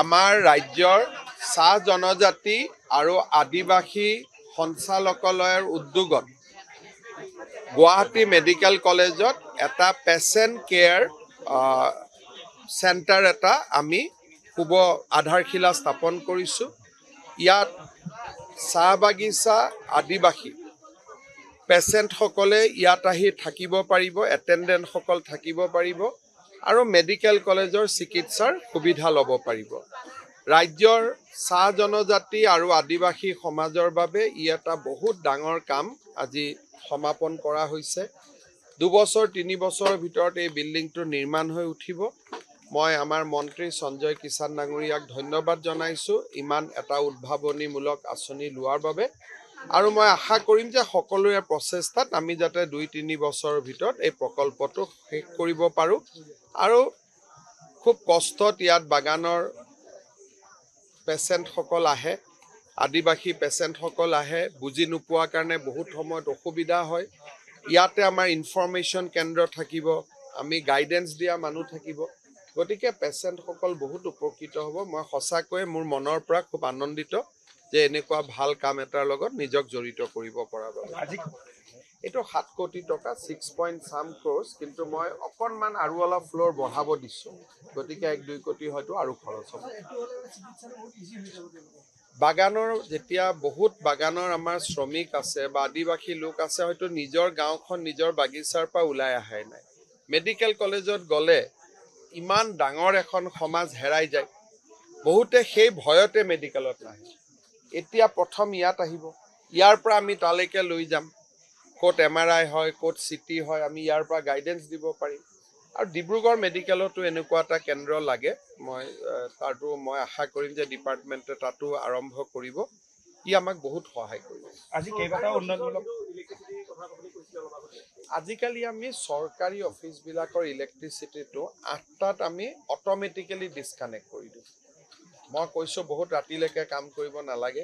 আমাৰ ৰাজ্যৰ চাহ জনজাতি আৰু আদিবাসী সঞ্চালকালয়ৰ উদ্যোগত গুৱাহাটী মেডিকেল কলেজত এটা পেচেণ্ট কেয়াৰ চেণ্টাৰ এটা আমি শুভ আধাৰশিলা স্থাপন কৰিছোঁ ইয়াত চাহ বাগিচা আদিবাসী পেচেণ্টসকলে ইয়াত আহি থাকিব পাৰিব এটেণ্ডেণ্টসকল থাকিব পাৰিব আৰু মেডিকেল কলেজৰ চিকিৎসাৰ সুবিধা ল'ব পাৰিব ৰাজ্যৰ চাহ জনজাতি আৰু আদিবাসী সমাজৰ বাবে ই এটা বহুত ডাঙৰ কাম আজি সমাপন কৰা হৈছে দুবছৰ তিনি বছৰৰ ভিতৰত এই বিল্ডিংটো নিৰ্মাণ হৈ উঠিব মই আমাৰ মন্ত্ৰী সঞ্জয় কিষাণ ডাঙৰীয়াক ধন্যবাদ জনাইছোঁ ইমান এটা উদ্ভাৱনীমূলক আঁচনি লোৱাৰ বাবে আৰু মই আশা কৰিম যে সকলোৰে প্ৰচেষ্টাত আমি যাতে দুই তিনি বছৰৰ ভিতৰত এই প্ৰকল্পটো শেষ কৰিব পাৰোঁ আৰু খুব কষ্টত ইয়াত বাগানৰ পেচেণ্টসকল আহে আদিবাসী পেচেণ্টসকল আহে বুজি নোপোৱাৰ কাৰণে বহুত সময়ত অসুবিধা হয় ইয়াতে আমাৰ ইনফৰ্মেশ্যন কেন্দ্ৰ থাকিব আমি গাইডেঞ্চ দিয়া মানুহ থাকিব গতিকে পেচেণ্টসকল বহুত উপকৃত হ'ব মই সঁচাকৈয়ে মোৰ মনৰ পৰা খুব আনন্দিত যে এনেকুৱা ভাল কাম এটাৰ লগত নিজক জড়িত কৰিব পৰা বাবে এইটো সাত কোটি টকা ছিক্স পইণ্ট চাম ক্ৰ'চ কিন্তু মই অকণমান আৰু অলপ ফ্ল'ৰ বঢ়াব দিছোঁ গতিকে এক দুই কোটি হয়তো আৰু খৰচ হ'ব বাগানৰ যেতিয়া বহুত বাগানৰ আমাৰ শ্ৰমিক আছে বা আদিবাসী লোক আছে হয়তো নিজৰ গাঁওখন নিজৰ বাগিচাৰ পৰা ওলাই অহাই নাই মেডিকেল কলেজত গ'লে ইমান ডাঙৰ এখন সমাজ হেৰাই যায় বহুতে সেই ভয়তে মেডিকেলত নাহে এতিয়া প্ৰথম ইয়াত আহিব ইয়াৰ পৰা আমি তালৈকে লৈ যাম ক'ত এম আৰ আই হয় ক'ত চি টি হয় আমি ইয়াৰ পৰা গাইডেঞ্চ দিব পাৰিম আৰু ডিব্ৰুগড় মেডিকেলতো এনেকুৱা এটা কেন্দ্ৰ লাগে মই তাতো মই আশা কৰিম যে ডিপাৰ্টমেণ্টে তাতো আৰম্ভ কৰিব ই আমাক বহুত সহায় কৰিব আজি আজিকালি আমি চৰকাৰী অফিচবিলাকৰ ইলেক্ট্ৰিচিটিটো আঠটাত আমি অট'মেটিকেলি ডিছকানেক্ট কৰি দিওঁ মই কৈছোঁ বহুত ৰাতিলৈকে কাম কৰিব নালাগে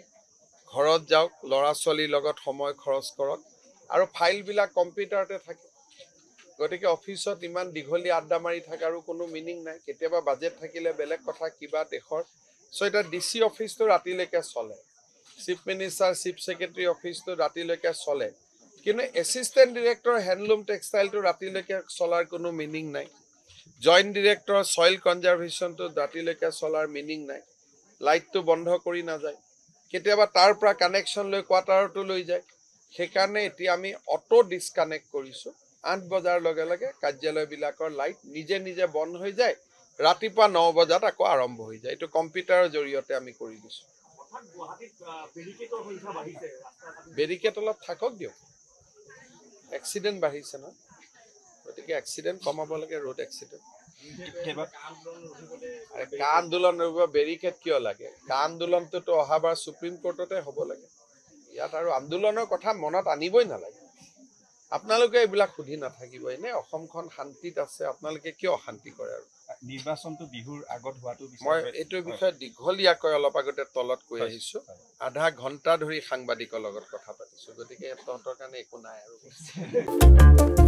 ঘৰত যাওক ল'ৰা ছোৱালীৰ লগত সময় খৰচ কৰক আৰু ফাইলবিলাক কম্পিউটাৰতে থাকে গতিকে অফিচত ইমান দীঘলীয়া আড্ডা মাৰি থাকে আৰু কোনো মিনিং নাই কেতিয়াবা বাজেট থাকিলে বেলেগ কথা কিবা দেশৰ চ' এতিয়া ডি চি অফিচটো ৰাতিলৈকে চলে চিফ মিনিষ্টাৰ চিফ ছেক্ৰেটেৰী অফিচটো ৰাতিলৈকে চলে কিন্তু এছিষ্টেণ্ট ডিৰেক্টৰ হেণ্ডলুম টেক্সটাইলটো ৰাতিলৈকে চলাৰ কোনো মিনিং নাই জইণ্ট ডিৰেক্টৰ চইল কনজাৰ্ভেশ্যনটো ৰাতিলৈকে চলাৰ মিনিং নাই লাইটটো বন্ধ কৰি নাযায় কেতিয়াবা তাৰ পৰা কানেকশ্যন লৈ কোৱাটাৰতো লৈ যায় সেইকাৰণে এতিয়া আমি অটো ডিছকানেক্ট কৰিছোঁ আঠ বজাৰ লগে লগে কাৰ্যালয়বিলাকৰ লাইট নিজে নিজে বন্ধ হৈ যায় ৰাতিপুৱা ন বজাত আকৌ আৰম্ভ হৈ যায় এইটো কম্পিউটাৰৰ জৰিয়তে আমি কৰি দিছোঁ বেৰিকেট অলপ থাকক দিয়ক এক্সিডেণ্ট বাঢ়িছে ন গতিকে এক্সিডেণ্ট কমাব লাগে ৰোড এক্সিডেণ্ট কা আন্দোলন বেৰিকেট কিয় লাগে কা আন্দোলনটোতো অহাবাৰ চুপ্ৰিম কোৰ্টতে হ'ব লাগে ইয়াত আৰু আন্দোলনৰ কথা মনত আনিবই নালাগে আপোনালোকে এইবিলাক সুধি নাথাকিব এনে অসমখন শান্তিত আছে আপোনালোকে কিয় অশান্তি কৰে আৰু নিৰ্বাচনটো বিহুৰ আগত হোৱাটো মই এইটো বিষয়ে দীঘলীয়াকৈ অলপ আগতে তলত কৈ আহিছো আধা ঘণ্টা ধৰি সাংবাদিকৰ লগত কথা পাতিছো গতিকে তহঁতৰ কাৰণে একো নাই আৰু